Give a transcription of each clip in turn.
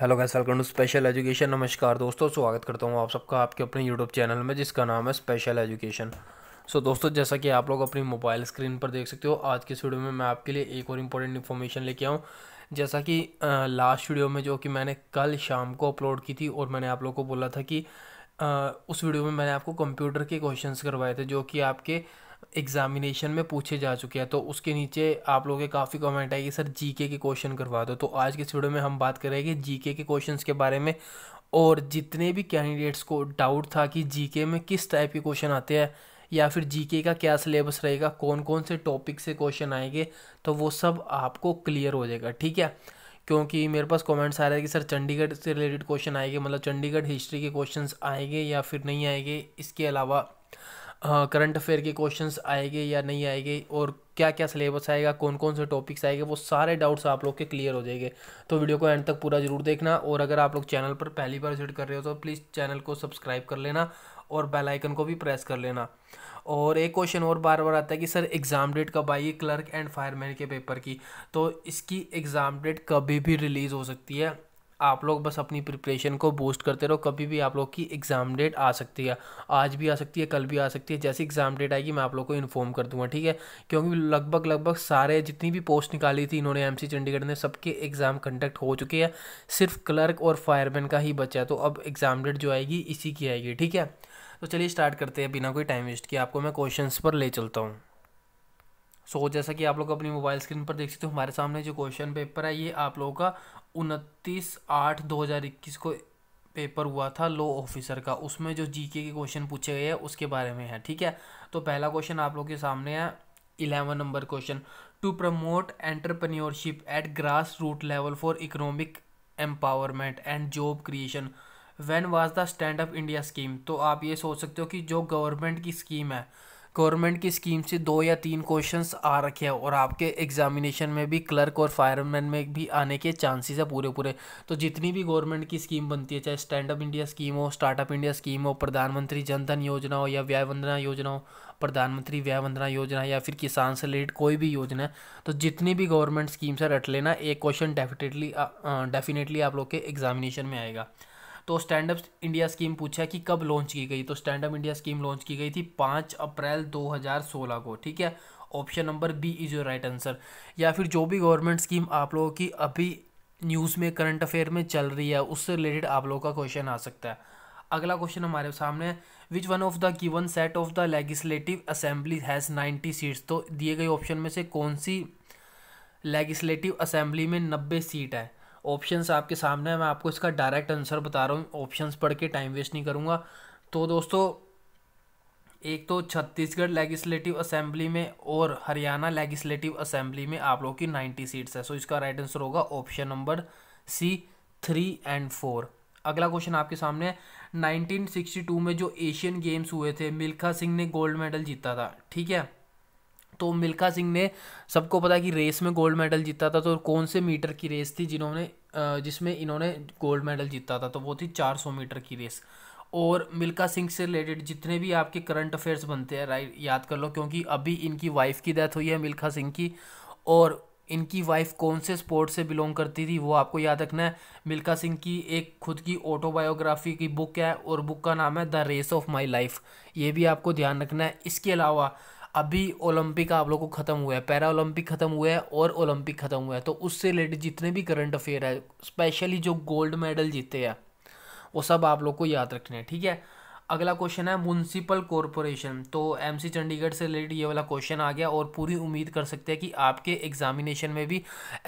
hello guys welcome to special education नमस्कार दोस्तों स्वागत करता हूँ आप सबका आपके अपने यूट्यूब चैनल में जिसका नाम है स्पेशल एजुकेशन सो दोस्तों जैसा कि आप लोग अपनी मोबाइल स्क्रीन पर देख सकते हो आज इस वीडियो में मैं आपके लिए एक और इम्पोर्टेंट इन्फॉर्मेशन लेके आऊँ जैसा कि लास्ट वीडियो में जो कि मैंने कल शाम को अपलोड की थी और मैंने आप लोग को बोला था कि आ, उस वीडियो में मैंने आपको कंप्यूटर के क्वेश्चन करवाए थे जो कि आपके एग्जामिनेशन में पूछे जा चुके हैं तो उसके नीचे आप लोगों के काफ़ी कमेंट आएगी सर जीके के क्वेश्चन करवा दो तो आज के वीडियो में हम बात करेंगे जीके के क्वेश्चंस के बारे में और जितने भी कैंडिडेट्स को डाउट था कि जीके में किस टाइप के क्वेश्चन आते हैं या फिर जीके का क्या सिलेबस रहेगा कौन कौन से टॉपिक से क्वेश्चन आएंगे तो वो सब आपको क्लियर हो जाएगा ठीक है क्योंकि मेरे पास कमेंट्स आ रहे हैं कि सर चंडीगढ़ से रिलेटेड क्वेश्चन आएंगे मतलब चंडीगढ़ हिस्ट्री के क्वेश्चंस आएंगे या फिर नहीं आएंगे इसके अलावा करंट हाँ, अफेयर के क्वेश्चंस आएंगे या नहीं आएंगे और क्या क्या सिलेबस आएगा कौन कौन से टॉपिक्स आएंगे वो सारे डाउट्स आप लोग के क्लियर हो जाएंगे तो वीडियो को एंड तक पूरा जरूर देखना और अगर आप लोग चैनल पर पहली बार विजिट कर रहे हो तो प्लीज़ चैनल को सब्सक्राइब कर लेना और बेल आइकन को भी प्रेस कर लेना और एक क्वेश्चन और बार बार आता है कि सर एग्ज़ाम डेट कब आएगी क्लर्क एंड फायरमैन के पेपर की तो इसकी एग्ज़ाम डेट कभी भी रिलीज़ हो सकती है आप लोग बस अपनी प्रिपरेशन को बूस्ट करते रहो कभी भी आप लोग की एग्ज़ाम डेट आ सकती है आज भी आ सकती है कल भी आ सकती है जैसे एग्ज़ाम डेट आएगी मैं आप लोग को इन्फॉर्म कर दूंगा ठीक है क्योंकि लगभग लगभग सारे जितनी भी पोस्ट निकाली थी इन्होंने एम चंडीगढ़ ने सबके एग्ज़ाम कंडक्ट हो चुके हैं सिर्फ क्लर्क और फायरमैन का ही बचा है तो अब एग्ज़ाम डेट जो आएगी इसी की आएगी ठीक है तो चलिए स्टार्ट करते हैं बिना कोई टाइम वेस्ट किया आपको मैं क्वेश्चंस पर ले चलता हूँ सो so, जैसा कि आप लोग अपनी मोबाइल स्क्रीन पर देख सकते हो हमारे सामने जो क्वेश्चन पेपर है ये आप लोगों का उनतीस आठ दो हज़ार इक्कीस को पेपर हुआ था लो ऑफिसर का उसमें जो जीके के क्वेश्चन पूछे गए हैं उसके बारे में है ठीक है तो पहला क्वेश्चन आप लोग के सामने है eleven number question to promote entrepreneurship at grass root level for economic empowerment and job creation when was the stand up India scheme तो आप ये सोच सकते हो कि जो गवर्नमेंट की स्कीम है गवर्नमेंट की स्कीम से दो या तीन क्वेश्चंस आ रखे हैं और आपके एग्जामिनेशन में भी क्लर्क और फायरमैन में भी आने के चांसेस है पूरे पूरे तो जितनी भी गवर्नमेंट की स्कीम बनती है चाहे स्टैंड अप इंडिया स्कीम हो स्टार्टअप इंडिया स्कीम हो प्रधानमंत्री जन धन योजना हो या व्यय वंदना योजना हो प्रधानमंत्री व्यय वंदना योजना या फिर किसान से रिलेटेड कोई भी योजना है तो जितनी भी गवर्नमेंट स्कीम्स है रट लेना एक क्वेश्चन डेफिनेटली डेफिनेटली आप लोग के एग्जामिनेशन में आएगा तो स्टैंड अप इंडिया स्कीम पूछा कि कब लॉन्च की गई तो stand up India scheme launch की गई थी पाँच अप्रैल 2016 को ठीक है option number B is your right answer या फिर जो भी गवर्नमेंट स्कीम आप लोगों की अभी न्यूज़ में करंट अफेयर में चल रही है उससे रिलेटेड आप लोगों का क्वेश्चन आ सकता है अगला क्वेश्चन हमारे सामने है which one of the given set of the legislative assembly has ninety seats तो दिए गए ऑप्शन में से कौन सी लेजिस्लेटिव असेंबली में नब्बे सीट है ऑप्शंस आपके सामने हैं मैं आपको इसका डायरेक्ट आंसर बता रहा हूँ ऑप्शंस पढ़ के टाइम वेस्ट नहीं करूँगा तो दोस्तों एक तो छत्तीसगढ़ लेजिस्लेटिव असेंबली में और हरियाणा लेजिस्लेटिव असेंबली में आप लोगों की नाइन्टी सीट्स है सो इसका राइट आंसर होगा option number C three and four अगला क्वेश्चन आपके सामने है टू में जो एशियन गेम्स हुए थे मिल्खा सिंह ने गोल्ड मेडल जीता था ठीक है तो मिल्खा सिंह ने सबको पता है कि रेस में गोल्ड मेडल जीता था तो कौन से मीटर की रेस थी जिन्होंने जिसमें इन्होंने गोल्ड मेडल जीता था तो वो थी चार सौ मीटर की रेस और मिल्खा सिंह से रिलेटेड जितने भी आपके करंट अफेयर्स बनते हैं राइट याद कर लो क्योंकि अभी इनकी वाइफ की डेथ हुई है मिल्खा सिंह की और इनकी वाइफ कौन से स्पोर्ट से बिलोंग करती थी वो आपको याद रखना है मिल्खा सिंह की एक खुद की ऑटोबायोग्राफी की बुक है और बुक का नाम है the race of my life ये भी आपको ध्यान रखना है इसके अलावा अभी ओलंपिक आप लोग को ख़त्म हुआ है पैरा ओलंपिक ख़त्म हुआ है और ओलंपिक ख़त्म हुआ है तो उससे रिलेटेड जितने भी करंट अफेयर है स्पेशली जो गोल्ड मेडल जीते हैं वो सब आप लोग को याद रखने हैं ठीक है अगला क्वेश्चन है म्यूनसिपल कॉरपोरेशन तो एमसी चंडीगढ़ से रिलेटेड ये वाला क्वेश्चन आ गया और पूरी उम्मीद कर सकते हैं कि आपके एग्जामिनेशन में भी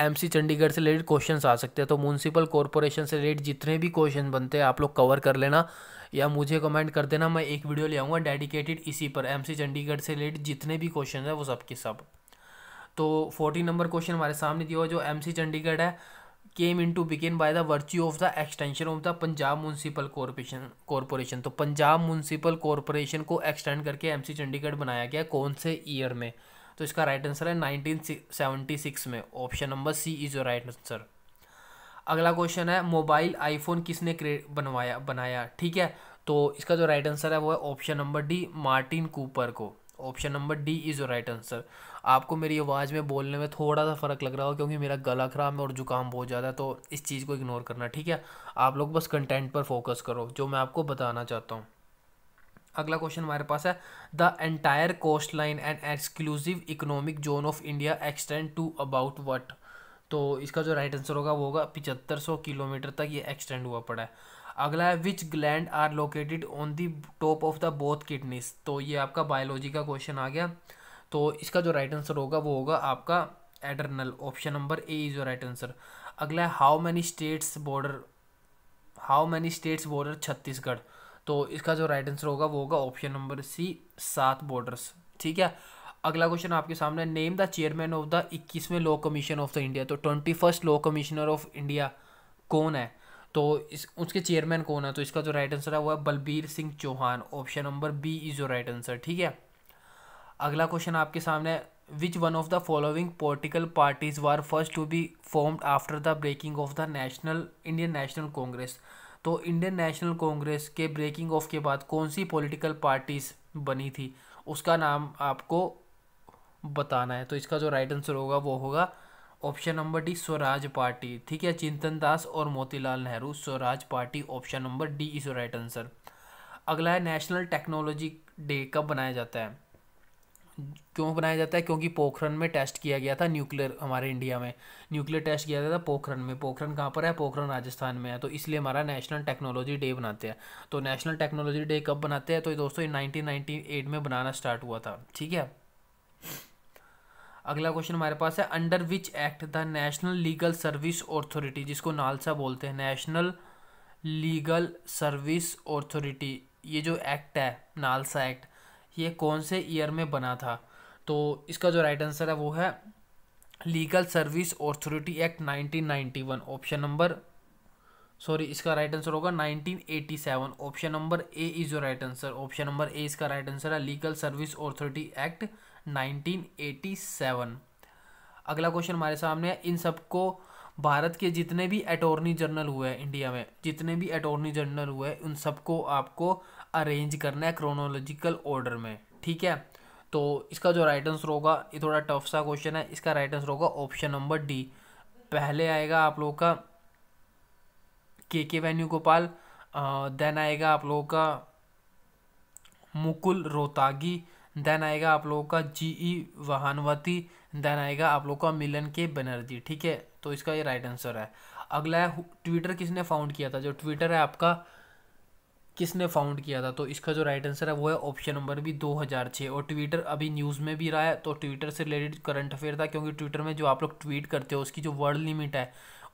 एमसी चंडीगढ़ से रिलेटेड क्वेश्चन आ सकते हैं तो म्यूनसिपल कॉरपोरेशन से रिलेटेड जितने भी क्वेश्चन बनते हैं आप लोग कवर कर लेना या मुझे कमेंट कर देना मैं एक वीडियो ले आऊँगा डेडिकेटेड इसी पर एम चंडीगढ़ से रिलेटेड जितने भी क्वेश्चन हैं वो सब के सब तो फोर्टी नंबर क्वेश्चन हमारे सामने दिया हुआ जो एम चंडीगढ़ है केम इन टू बिगेन by the virtue of the extension of the Punjab municipal corporation corporation तो पंजाब म्यूनसिपल कॉरपोरेशन को एक्सटेंड करके सी चंडीगढ़ बनाया गया कौन से ईयर में तो इसका राइट आंसर है नाइनटीन सेवेंटी सिक्स में option number C is your right answer अगला क्वेश्चन है मोबाइल आईफोन किसने क्रिएट बनवाया बनाया ठीक है तो इसका जो राइट आंसर है वो है option number D Martin Cooper को option number D is right answer आपको मेरी आवाज़ में बोलने में थोड़ा सा फ़र्क लग रहा हो क्योंकि मेरा गला ख़राब है और जुकाम बहुत ज़्यादा है तो इस चीज़ को इग्नोर करना ठीक है आप लोग बस कंटेंट पर फोकस करो जो मैं आपको बताना चाहता हूँ अगला क्वेश्चन हमारे पास है the entire coast line and exclusive economic zone of India extend to about what तो इसका जो राइट आंसर होगा वो होगा पिचहत्तर सौ किलोमीटर तक ये एक्सटेंड हुआ पड़ा है अगला है which gland are located on the top of the both kidneys तो ये आपका बायोलॉजी का क्वेश्चन आ गया तो इसका जो राइट आंसर होगा वो होगा आपका adrenal option number A is your right answer अगला है how many states border how many states border Chhattisgarh तो इसका जो राइट आंसर होगा वो होगा ऑप्शन नंबर सी सात बॉर्डर्स ठीक है अगला क्वेश्चन आपके सामने name the chairman of the इक्कीसवें law commission of the India तो twenty first law commissioner of India कौन है तो इस उसके चेयरमैन कौन है तो इसका जो राइट आंसर है वो है Balbir Singh Chauhan option number B is your right answer ठीक है अगला क्वेश्चन आपके सामने which one of the following political parties were first to be formed after the breaking of the national Indian national Congress तो इंडियन नेशनल कांग्रेस के ब्रेकिंग ऑफ के बाद कौन सी पोलिटिकल पार्टीज बनी थी उसका नाम आपको बताना है तो इसका जो राइट आंसर होगा वो होगा option number D Swaraj party ठीक है चिंतन दास और Motilal Nehru Swaraj party option number D is right answer अगला है नेशनल टेक्नोलॉजी डे कब बनाया जाता है क्यों बनाया जाता है क्योंकि पोखरण में टेस्ट किया गया था न्यूक्लियर हमारे इंडिया में न्यूक्लियर टेस्ट किया गया था पोखरण में पोखरण कहाँ पर है पोखरण राजस्थान में है तो इसलिए हमारा नेशनल टेक्नोलॉजी डे बनाते हैं तो नेशनल टेक्नोलॉजी डे कब बनाते हैं तो दोस्तों नाइनटीन 1998 में बनाना स्टार्ट हुआ था ठीक है अगला क्वेश्चन हमारे पास है under which act the national legal service authority जिसको नालसा बोलते हैं नेशनल लीगल सर्विस ऑथोरिटी ये जो एक्ट है नालसा एक्ट ये कौन से ईयर में बना था तो इसका जो राइट आंसर है वो है legal service authority act 1991 option number sorry इसका राइट आंसर होगा 1987 option number A is your right answer option number A इसका राइट आंसर है लीगल सर्विस अथॉरिटी एक्ट 1987 अगला क्वेश्चन हमारे सामने है इन सबको भारत के जितने भी अटोर्नी जनरल हुए हैं इंडिया में जितने भी अटोर्नी जनरल हुए हैं उन सबको आपको अरेंज करना है क्रोनोलॉजिकल ऑर्डर में ठीक है तो इसका जो राइट आंसर होगा ये थोड़ा टफ सा क्वेश्चन है इसका राइट आंसर होगा ऑप्शन नंबर डी पहले आएगा आप लोग का के के वेणुगोपाल देन आएगा आप लोगों का मुकुल रोहतागी देन आएगा आप लोगों का जी ई e वाहनवती देन आएगा आप लोगों का मिलन के बनर्जी ठीक है तो इसका ये राइट आंसर है अगला है ट्विटर किसने फाउंड किया था जो ट्विटर है आपका किसने फाउंड किया था तो इसका जो राइट आंसर है वो है ऑप्शन नंबर भी दो हज़ार छः और ट्विटर अभी न्यूज़ में भी रहा है तो ट्विटर से रिलेटेड करंट अफेयर था क्योंकि ट्विटर में जो आप लोग ट्वीट करते हो उसकी जो वर्ड लिमिट है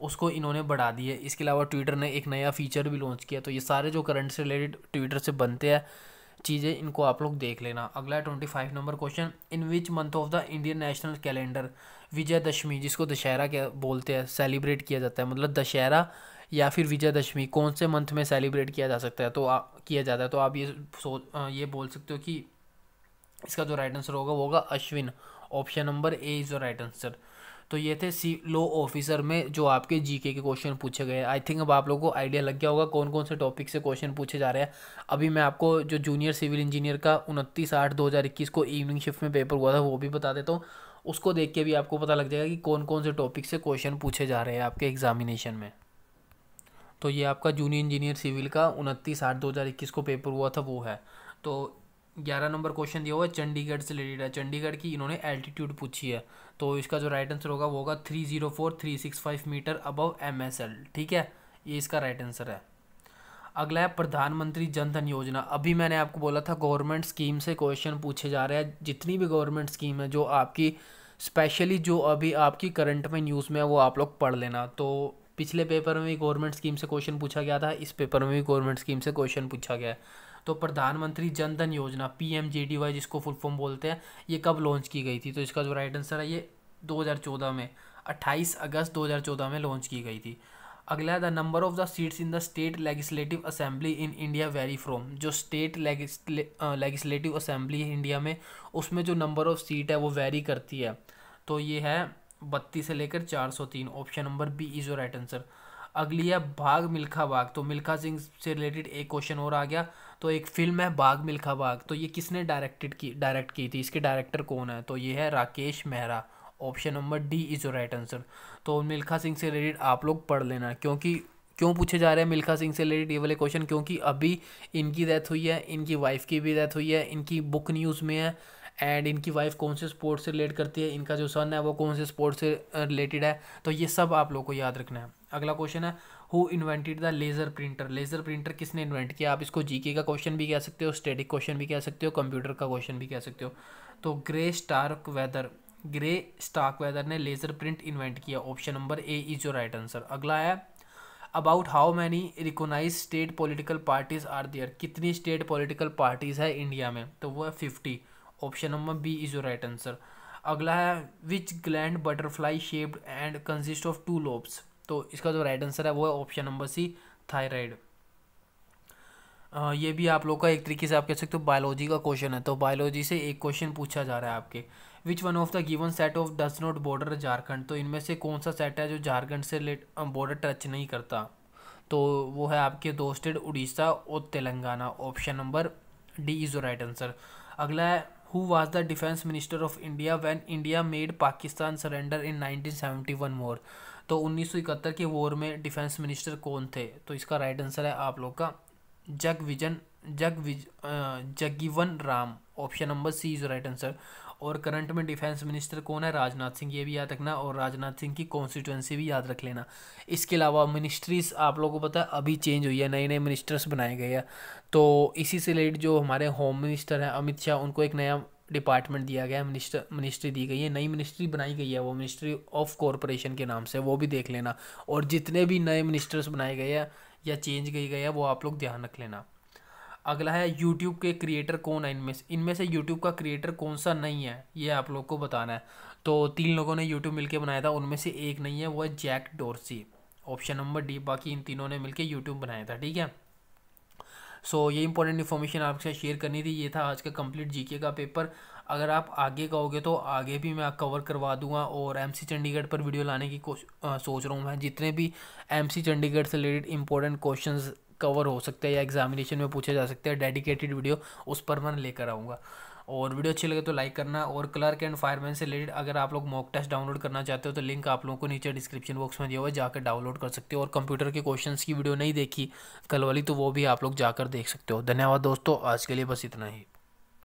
उसको इन्होंने बढ़ा दी है इसके अलावा ट्विटर ने एक नया फीचर भी लॉन्च किया तो ये सारे जो करंट से रिलेटेड ट्विटर से बनते हैं चीज़ें इनको आप लोग देख लेना अगला twenty five number question in which month of the Indian national calendar Vijayadashami जिसको दशहरा क्या बोलते हैं सेलिब्रेट किया जाता है मतलब दशहरा या फिर विजयदशमी कौन से मंथ में सेलिब्रेट किया जा सकता है तो आ, किया जाता है तो आप ये सोच ये बोल सकते हो कि इसका जो राइट आंसर होगा वो होगा Ashwin option number A is the right answer तो ये थे सी लो ऑफिसर में जो आपके जीके के क्वेश्चन पूछे गए आई थिंक अब आप लोगों को आइडिया लग गया होगा कौन कौन से टॉपिक से क्वेश्चन पूछे जा रहे हैं अभी मैं आपको जो जूनियर सिविल इंजीनियर का उनतीस आठ दो हज़ार इक्कीस को इवनिंग शिफ्ट में पेपर हुआ था वो भी बता देता हूँ उसको देख के भी आपको पता लग जाएगा कि कौन कौन से टॉपिक से क्वेश्चन पूछे जा रहे हैं आपके एग्जामिनेशन में तो ये आपका जूनियर इंजीनियर सिविल का उनतीस आठ दो हज़ार इक्कीस को पेपर हुआ था वो है तो ग्यारह नंबर क्वेश्चन दिया हुआ है चंडीगढ़ से रिलेटेड है चंडीगढ़ की इन्होंने एल्टीट्यूड पूछी है तो इसका जो राइट आंसर होगा वो होगा three zero four three six five meter above M S L ठीक है ये इसका राइट आंसर है अगला है प्रधानमंत्री जनधन योजना अभी मैंने आपको बोला था गवर्नमेंट स्कीम से क्वेश्चन पूछे जा रहे हैं जितनी भी गवर्नमेंट स्कीम है जो आपकी स्पेशली जो अभी आपकी करंट में न्यूज़ में है वो आप लोग पढ़ लेना तो पिछले पेपर में भी गवर्नमेंट स्कीम से क्वेश्चन पूछा गया था इस पेपर में भी गवर्नमेंट स्कीम से क्वेश्चन पूछा गया है तो Pradhanmantri Jandhan Yojana P M J D Y जिसको फुल फॉर्म बोलते हैं ये कब लॉन्च की गई थी तो इसका जो राइट आंसर है ये 2014 में 28 अगस्त 2014 में लॉन्च की गई थी अगला the number of the seats in the state legislative assembly in India vary from जो स्टेट लेजिस्लेटिव असेंबली है इंडिया में उसमें जो नंबर ऑफ सीट है वो वेरी करती है तो ये है बत्तीस से लेकर चार सौ तीन option number B is your right answer अगली है भाग मिल्खा भाग तो मिल्खा सिंह से रिलेटेड एक क्वेश्चन और आ गया तो एक फिल्म है भाग मिल्खा भाग तो ये किसने डायरेक्टेड की डायरेक्ट की थी इसके डायरेक्टर कौन है तो ये है Rakesh Mehra option number D is right answer तो मिल्खा सिंह से रिलेटेड आप लोग पढ़ लेना क्योंकि क्यों पूछे जा रहे हैं मिल्खा सिंह से रिलेटेड ये वाले क्वेश्चन क्योंकि अभी इनकी डेथ हुई है इनकी वाइफ की भी डेथ हुई है इनकी बुक न्यूज़ में है एंड इनकी वाइफ कौन से स्पोर्ट्स से रिलेट करती है इनका जो सन है वो कौन से स्पोर्ट्स से रिलेटेड है तो ये सब आप लोगों को याद रखना है अगला क्वेश्चन है who invented the laser printer laser printer किसने इन्वेंट किया आप इसको जीके का क्वेश्चन भी कह सकते हो स्टेटिक क्वेश्चन भी कह सकते हो कंप्यूटर का क्वेश्चन भी कह सकते हो तो Gary Starkweather Gary Starkweather ने लेज़र प्रिंट इन्वेंट किया option number A is your right answer अगला है about how many recognise state political parties are there कितनी स्टेट पोलिटिकल पार्टीज़ है इंडिया में तो वो है fifty option number B is your right answer अगला है which gland butterfly shaped and consist of two lobes तो इसका जो राइट आंसर है वो है ऑप्शन नंबर सी थायराइड ये भी आप लोग का एक तरीके से आप कह सकते हो बायोलॉजी का क्वेश्चन है तो बायोलॉजी से एक क्वेश्चन पूछा जा रहा है आपके which one of the given set of does not border Jharkhand तो इनमें से कौन सा सेट है जो झारखंड से बॉर्डर टच नहीं करता तो वो है आपके दो स्टेट उड़ीसा और Telangana option number D is right answer अगला है who was the defence minister of India when India made Pakistan surrender in nineteen seventy one more तो उन्नीस सौ इकहत्तर के वॉर में डिफेंस मिनिस्टर कौन थे तो इसका राइट आंसर है आप लोग का जग विजन जग विज Jagjivan Ram option number C is right answer और करंट में डिफेंस मिनिस्टर कौन है राजनाथ सिंह ये भी याद रखना और राजनाथ सिंह की कॉन्स्टिट्यूंसी भी याद रख लेना इसके अलावा मिनिस्ट्रीज़ आप लोगों को पता है अभी चेंज हुई है नए नए मिनिस्टर्स बनाए गए हैं तो इसी से रिलेटेड जो हमारे होम मिनिस्टर हैं अमित शाह उनको एक नया डिपार्टमेंट दिया गया है मिनिस्टर मिनिस्ट्री दी गई है नई मिनिस्ट्री बनाई गई है वो मिनिस्ट्री ऑफ कॉरपोरेशन के नाम से वो भी देख लेना और जितने भी नए मिनिस्टर्स बनाए गए हैं या चेंज किए गए हैं वो आप लोग ध्यान रख लेना अगला है यूट्यूब के क्रिएटर कौन है इनमें से इनमें से यूट्यूब का क्रिएटर कौन सा नहीं है ये आप लोग को बताना है तो तीन लोगों ने यूट्यूब मिलकर बनाया था उनमें से एक नहीं है वो है Jack Dorsey option number D बाकी इन तीनों ने मिलकर यूट्यूब बनाया था ठीक है सो so, ये इंपॉर्टेंट इन्फॉर्मेशन आपके साथ शेयर करनी थी ये था आज का कंप्लीट जीके का पेपर अगर आप आगे कहोगे तो आगे भी मैं कवर करवा दूंगा और एमसी चंडीगढ़ पर वीडियो लाने की कोश आ, सोच रहा हूँ मैं जितने भी एमसी चंडीगढ़ से रिलेटेड इंपॉर्टेंट क्वेश्चंस कवर हो सकते हैं या एग्जामिनेशन में पूछे जा सकते हैं डेडिकेटेड वीडियो उस पर मैं लेकर आऊँगा और वीडियो अच्छी लगे तो लाइक करना और क्लर्क एंड फायरमैन से रिलेटेड अगर आप लोग मॉक टेस्ट डाउनलोड करना चाहते हो तो लिंक आप लोगों को नीचे डिस्क्रिप्शन बॉक्स में दिया हुआ है जाकर डाउनलोड कर सकते हो और कंप्यूटर के क्वेश्चन की वीडियो नहीं देखी कल वाली तो वो भी आप लोग जाकर देख सकते हो धन्यवाद दोस्तों आज के लिए बस इतना ही